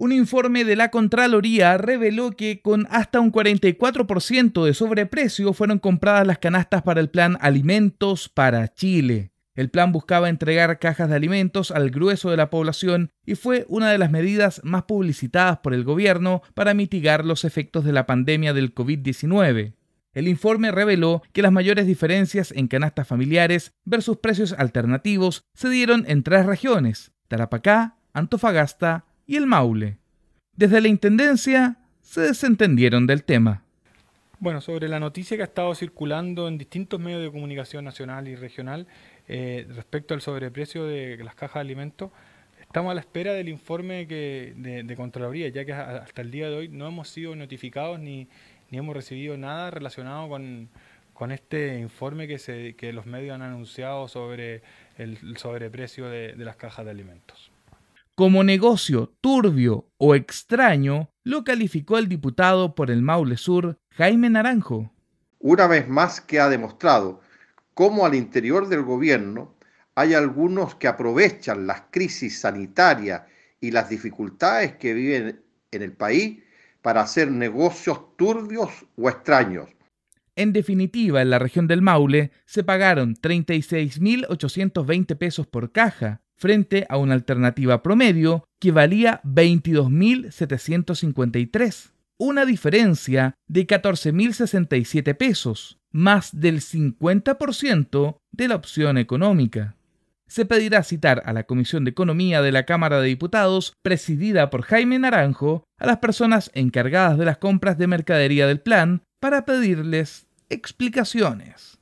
Un informe de la Contraloría reveló que con hasta un 44% de sobreprecio fueron compradas las canastas para el plan Alimentos para Chile. El plan buscaba entregar cajas de alimentos al grueso de la población y fue una de las medidas más publicitadas por el gobierno para mitigar los efectos de la pandemia del COVID-19. El informe reveló que las mayores diferencias en canastas familiares versus precios alternativos se dieron en tres regiones, Tarapacá, Antofagasta y el Maule. Desde la Intendencia se desentendieron del tema. Bueno, sobre la noticia que ha estado circulando en distintos medios de comunicación nacional y regional eh, respecto al sobreprecio de las cajas de alimentos, estamos a la espera del informe que, de, de, Contraloría, ya que hasta el día de hoy no hemos sido notificados ni, hemos recibido nada relacionado con, este informe que, se, los medios han anunciado sobre el, el sobreprecio de las cajas de alimentos. Como negocio turbio o extraño, lo calificó el diputado por el Maule Sur, Jaime Naranjo. Una vez más que ha demostrado cómo al interior del gobierno hay algunos que aprovechan las crisis sanitarias y las dificultades que viven en el país para hacer negocios turbios o extraños. En definitiva, en la región del Maule se pagaron 36.820 pesos por caja, frente a una alternativa promedio que valía 22.753, una diferencia de 14.067 pesos, más del 50% de la opción económica. Se pedirá citar a la Comisión de Economía de la Cámara de Diputados, presidida por Jaime Naranjo, a las personas encargadas de las compras de mercadería del plan para pedirles explicaciones.